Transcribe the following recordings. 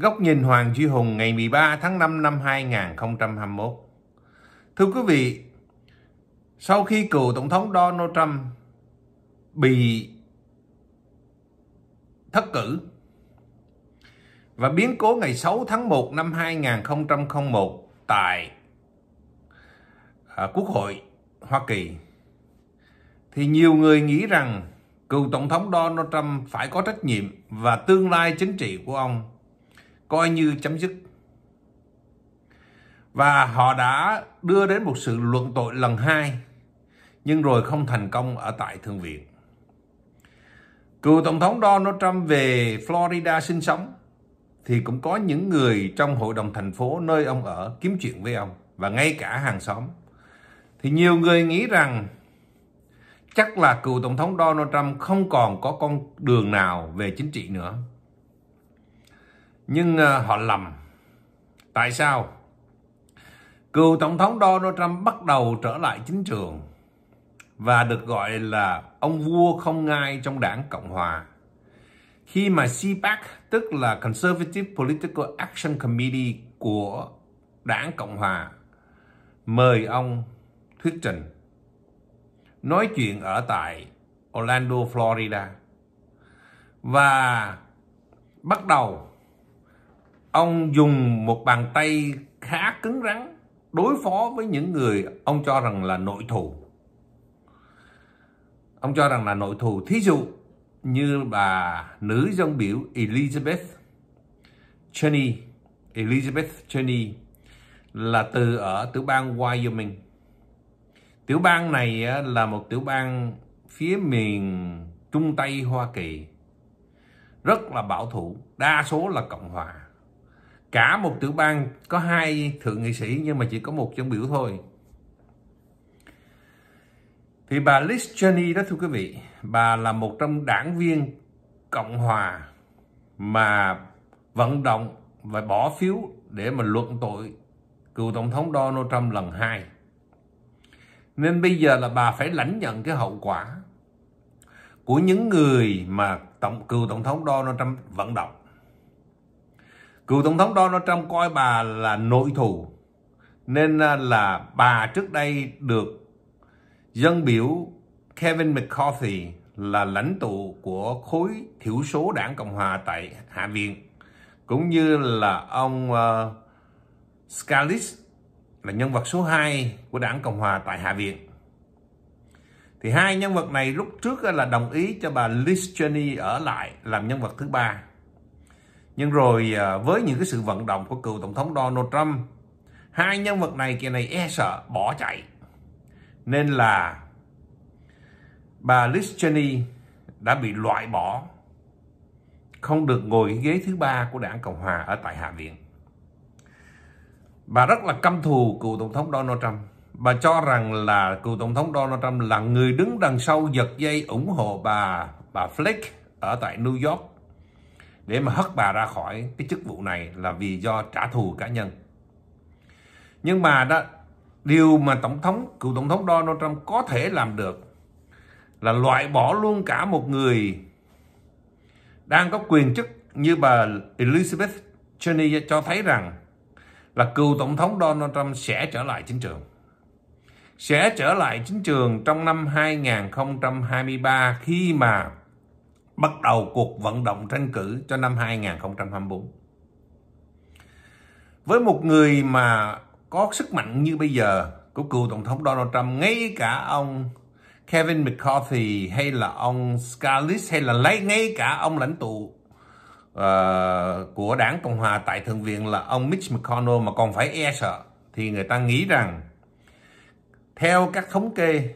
Góc nhìn Hoàng Duy Hùng ngày 13 tháng 5 năm 2021. Thưa quý vị, sau khi cựu Tổng thống Donald Trump bị thất cử và biến cố ngày 6 tháng 1 năm 2001 tại à, Quốc hội Hoa Kỳ thì nhiều người nghĩ rằng cựu Tổng thống Donald Trump phải có trách nhiệm và tương lai chính trị của ông coi như chấm dứt. Và họ đã đưa đến một sự luận tội lần hai, nhưng rồi không thành công ở tại Thượng viện. Cựu Tổng thống Donald Trump về Florida sinh sống, thì cũng có những người trong hội đồng thành phố nơi ông ở kiếm chuyện với ông và ngay cả hàng xóm. Thì nhiều người nghĩ rằng chắc là cựu Tổng thống Donald Trump không còn có con đường nào về chính trị nữa nhưng à, họ lầm tại sao cựu tổng thống Donald Trump bắt đầu trở lại chính trường và được gọi là ông vua không ngai trong đảng Cộng Hòa khi mà CPAC tức là Conservative Political Action Committee của đảng Cộng Hòa mời ông thuyết trình nói chuyện ở tại Orlando, Florida và bắt đầu ông dùng một bàn tay khá cứng rắn đối phó với những người ông cho rằng là nội thù ông cho rằng là nội thù thí dụ như bà nữ dân biểu Elizabeth Cheney Elizabeth Cheney là từ ở tiểu bang Wyoming tiểu bang này là một tiểu bang phía miền trung tây Hoa Kỳ rất là bảo thủ đa số là cộng hòa cả một tiểu bang có hai thượng nghị sĩ nhưng mà chỉ có một trong biểu thôi thì bà Liz Cheney đó thưa quý vị bà là một trong đảng viên cộng hòa mà vận động và bỏ phiếu để mà luận tội cựu tổng thống Donald Trump lần hai nên bây giờ là bà phải lãnh nhận cái hậu quả của những người mà tổng cựu tổng thống Donald Trump vận động cựu tổng thống Donald Trump coi bà là nội thù nên à, là bà trước đây được dân biểu Kevin McCarthy là lãnh tụ của khối thiểu số đảng Cộng Hòa tại Hạ viện cũng như là ông uh, Scalise là nhân vật số 2 của đảng Cộng Hòa tại Hạ viện thì hai nhân vật này lúc trước à, là đồng ý cho bà Liz Cheney ở lại làm nhân vật thứ ba nhưng rồi à, với những cái sự vận động của cựu Tổng thống Donald Trump, hai nhân vật này kia này e sợ bỏ chạy. Nên là bà Liz Cheney đã bị loại bỏ, không được ngồi ghế thứ ba của đảng Cộng Hòa ở tại Hạ Viện. Bà rất là căm thù cựu Tổng thống Donald Trump. Bà cho rằng là cựu Tổng thống Donald Trump là người đứng đằng sau giật dây ủng hộ bà bà Flake ở tại New York để mà hất bà ra khỏi cái chức vụ này là vì do trả thù cá nhân. Nhưng mà đó, điều mà tổng thống cựu tổng thống Donald Trump có thể làm được là loại bỏ luôn cả một người đang có quyền chức như bà Elizabeth Cheney cho thấy rằng là cựu tổng thống Donald Trump sẽ trở lại chính trường. Sẽ trở lại chính trường trong năm 2023 khi mà bắt đầu cuộc vận động tranh cử cho năm 2024. Với một người mà có sức mạnh như bây giờ của cựu Tổng thống Donald Trump, ngay cả ông Kevin McCarthy hay là ông Scalise hay là lấy ngay cả ông lãnh tụ uh, của đảng Cộng Hòa tại Thượng viện là ông Mitch McConnell mà còn phải e sợ thì người ta nghĩ rằng theo các thống kê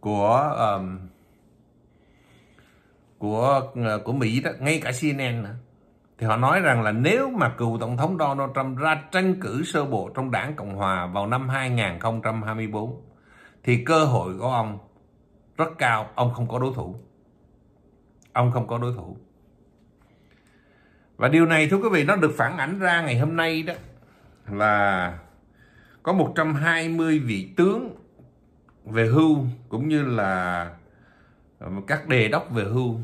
của um, của ờ, của Mỹ đó ngay cả CNN nữa thì họ nói rằng là nếu mà cựu tổng thống Donald Trump ra tranh cử sơ bộ trong đảng Cộng hòa vào năm 2024 thì cơ hội của ông rất cao, ông không có đối thủ. Ông không có đối thủ. Và điều này thưa quý vị nó được phản ảnh ra ngày hôm nay đó là có 120 vị tướng về hưu cũng như là ờ, các đề đốc về hưu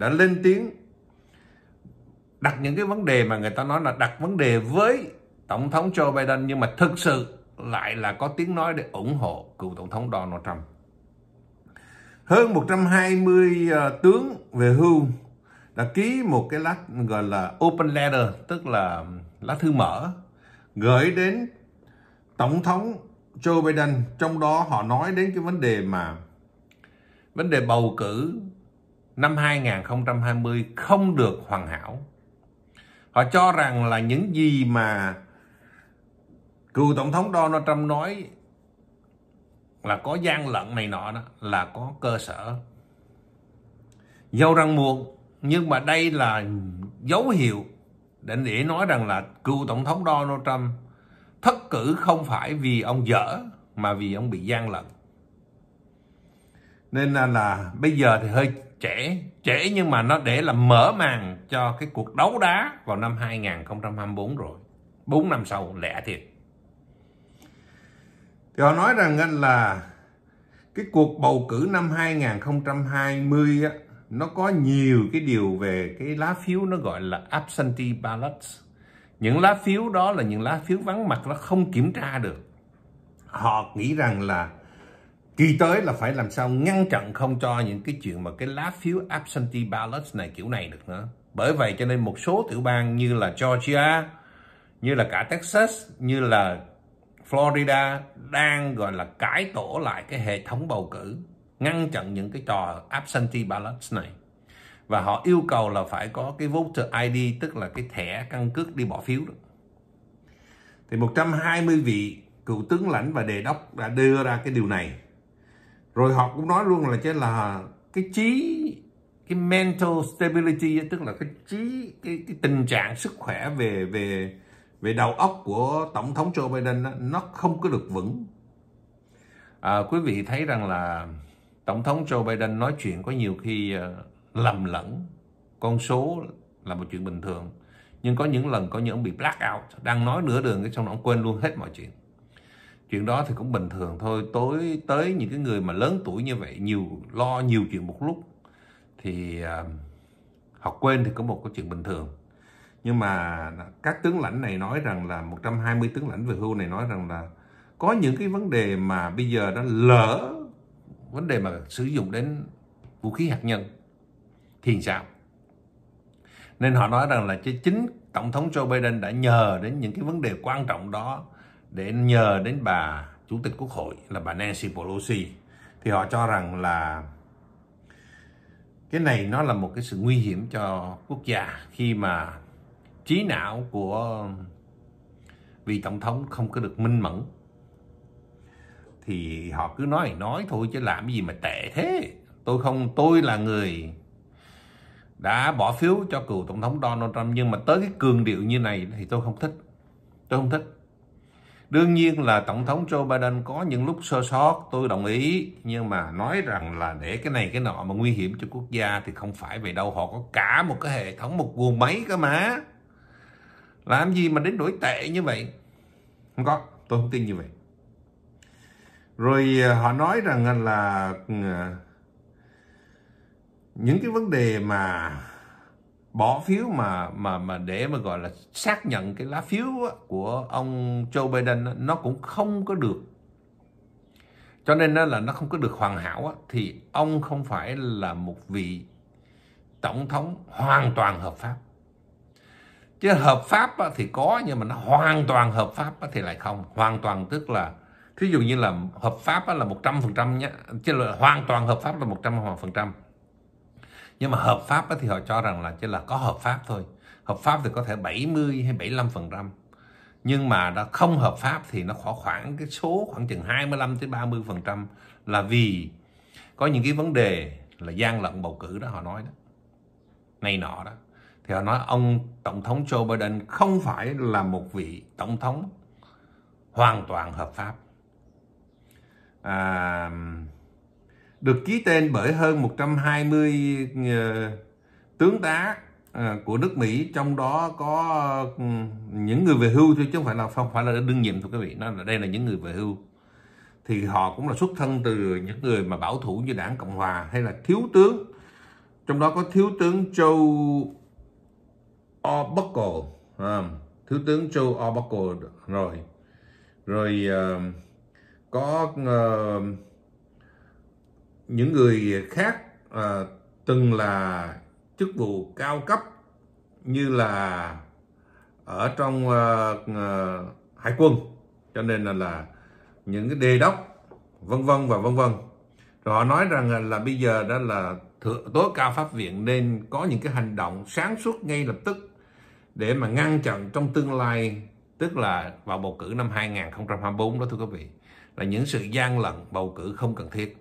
đã lên tiếng đặt những cái vấn đề mà người ta nói là đặt vấn đề với tổng thống Joe Biden nhưng mà thực sự lại là có tiếng nói để ủng hộ cựu tổng thống Donald Trump. Hơn 120 uh, ờ, tướng về hưu đã ký một cái lá gọi là open letter tức là lá thư mở gửi đến tổng thống Joe Biden trong đó họ nói đến cái vấn đề mà vấn đề bầu cử năm 2020 không được hoàn hảo. Họ cho rằng là những gì mà cựu tổng thống Donald Trump nói là có gian lận này nọ đó là có cơ sở. Dâu răng muộn nhưng mà đây là dấu hiệu để, để nói rằng là cựu tổng thống Donald Trump thất cử không phải vì ông dở mà vì ông bị gian lận. Nên là, là bây giờ thì hơi trễ trễ nhưng mà nó để là mở màn cho cái cuộc đấu đá vào năm 2024 rồi 4 năm sau lẻ thiệt thì họ nói rằng là cái cuộc bầu cử năm 2020 á, nó có nhiều cái điều về cái lá phiếu nó gọi là absentee ballots những lá phiếu đó là những lá phiếu vắng mặt nó không kiểm tra được họ nghĩ rằng là kỳ tới là phải làm sao ngăn chặn không cho những cái chuyện mà cái lá phiếu absentee ballots này kiểu này được nữa bởi vậy cho nên một số tiểu bang như là Georgia như là cả Texas như là Florida đang gọi là cải tổ lại cái hệ thống bầu cử ngăn chặn những cái trò absentee ballots này và họ yêu cầu là phải có cái voter ID tức là cái thẻ căn cước đi bỏ phiếu đó. Thì 120 vị cựu tướng lãnh và đề đốc đã đưa ra cái điều này rồi họ cũng nói luôn là chứ là cái trí cái mental stability tức là cái trí cái, cái tình trạng sức khỏe về về về đầu óc của tổng thống Joe Biden đó, nó không có được vững à, quý vị thấy rằng là tổng thống Joe Biden nói chuyện có nhiều khi ờ, lầm lẫn con số là một chuyện bình thường nhưng có những lần có những ông bị black out đang nói nửa đường cái xong ông quên luôn hết mọi chuyện chuyện đó thì cũng bình thường thôi tối tới những cái người mà lớn tuổi như vậy nhiều lo nhiều chuyện một lúc thì à, học quên thì có một cái chuyện bình thường nhưng mà các tướng lãnh này nói rằng là 120 tướng lãnh về hưu này nói rằng là có những cái vấn đề mà bây giờ nó lỡ vấn đề mà sử dụng đến vũ khí hạt nhân thì sao nên họ nói rằng là chính tổng thống Joe Biden đã nhờ đến những cái vấn đề quan trọng đó để nhờ đến bà chủ tịch quốc hội là bà Nancy Pelosi thì họ cho rằng là cái này nó là một cái sự nguy hiểm cho quốc gia khi mà trí não của vị tổng thống không có được minh mẫn thì họ cứ nói nói thôi chứ làm gì mà tệ thế tôi không tôi là người đã bỏ phiếu cho cựu tổng thống Donald Trump nhưng mà tới cái cường điệu như này thì tôi không thích tôi không thích Đương nhiên là Tổng thống Joe Biden có những lúc sơ sót, tôi đồng ý. Nhưng mà nói rằng là để cái này cái nọ mà nguy hiểm cho quốc gia thì không phải vậy đâu. Họ có cả một cái hệ thống, một guồng máy cơ mà. Làm gì mà đến đổi tệ như vậy? Không có, tôi không tin như vậy. Rồi à, họ nói rằng là ừ, à, những cái vấn đề mà bỏ phiếu mà mà mà để mà gọi là xác nhận cái lá phiếu của ông Joe Biden nó cũng không có được cho nên là nó không có được hoàn hảo thì ông không phải là một vị tổng thống hoàn toàn hợp pháp chứ hợp pháp thì có nhưng mà nó hoàn toàn hợp pháp thì lại không hoàn toàn tức là thí dụ như là hợp pháp là một trăm phần trăm nhé chứ là hoàn toàn hợp pháp là một trăm phần trăm nhưng mà hợp pháp thì họ cho rằng là chỉ là có hợp pháp thôi hợp pháp thì có thể 70 hay 75 phần trăm nhưng mà đã không hợp pháp thì nó khoảng khoảng cái số khoảng chừng 25 tới 30 phần trăm là vì có những cái vấn đề là gian lận bầu cử đó họ nói đó này nọ đó thì họ nói ông tổng thống Joe Biden không phải là một vị tổng thống hoàn toàn hợp pháp à, được ký tên bởi hơn 120 ờ, tướng tá ờ, của nước Mỹ trong đó có ừ, những người về hưu thôi chứ không phải là không phải là đương nhiệm thôi các vị nó là đây là những người về hưu thì họ cũng là xuất thân từ những người mà bảo thủ như đảng Cộng hòa hay là thiếu tướng trong đó có thiếu tướng Joe Arbuckle à, thiếu tướng Joe Arbuckle rồi rồi uh, có uh, những người khác à, từng là chức vụ cao cấp như là ở trong à, hải quân cho nên là, là những cái đề đốc vân vân và vân vân rồi họ nói rằng là, là bây giờ đó là thượng, tối cao pháp viện nên có những cái hành động sáng suốt ngay lập tức để mà ngăn chặn trong tương lai tức là vào bầu cử năm 2024 đó thưa quý vị là những sự gian lận bầu cử không cần thiết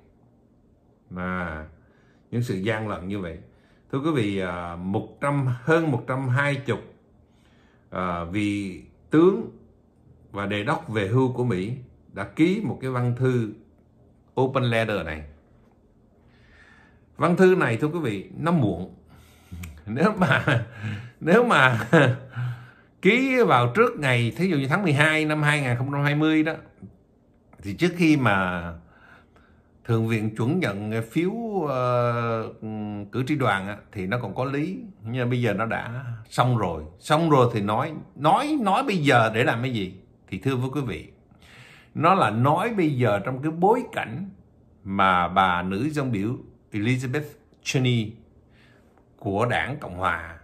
mà những sự gian lận như vậy thưa quý vị à, một trăm hơn 120 à, vị tướng và đề đốc về hưu của Mỹ đã ký một cái văn thư open letter này văn thư này thưa quý vị nó muộn nếu mà nếu mà ký vào trước ngày thí dụ như tháng 12 năm 2020 đó thì trước khi mà thượng viện chuẩn nhận phiếu uh, cử tri đoàn á, thì nó còn có lý nhưng bây giờ nó đã xong rồi xong rồi thì nói nói nói bây giờ để làm cái gì thì thưa với quý vị nó là nói bây giờ trong cái bối cảnh mà bà nữ dân biểu Elizabeth Cheney của đảng Cộng Hòa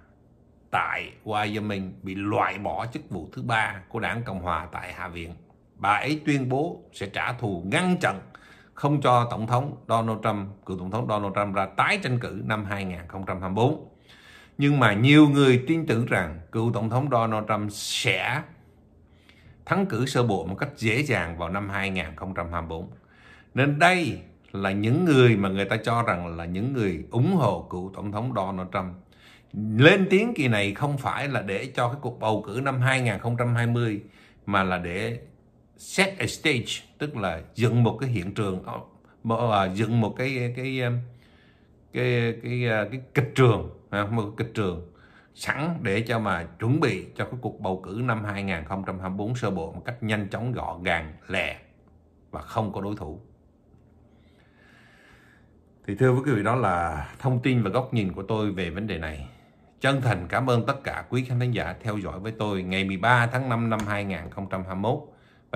tại Wyoming bị loại bỏ chức vụ thứ ba của đảng Cộng Hòa tại Hạ viện. Bà ấy tuyên bố sẽ trả thù ngăn chặn không cho Tổng thống Donald Trump, cựu Tổng thống Donald Trump ra tái tranh cử năm 2024. Nhưng mà nhiều người tin tưởng rằng cựu Tổng thống Donald Trump sẽ thắng cử sơ bộ một cách dễ dàng vào năm 2024. Nên đây là những người mà người ta cho rằng là những người ủng hộ cựu Tổng thống Donald Trump. Lên tiếng kỳ này không phải là để cho cái cuộc bầu cử năm 2020 mà là để set a stage tức là dựng một cái hiện trường ờ, ờ, dựng một cái cái cái cái cái, cái kịch trường một kịch trường sẵn để cho mà chuẩn bị cho cái cuộc bầu cử năm 2024 sơ bộ một cách nhanh chóng gọn gàng lẹ và không có đối thủ thì thưa quý vị đó là thông tin và góc nhìn của tôi về vấn đề này chân thành cảm ơn tất cả quý khán giả theo dõi với tôi ngày 13 tháng 5 năm 2021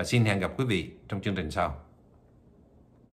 và xin hẹn gặp quý vị trong chương trình sau.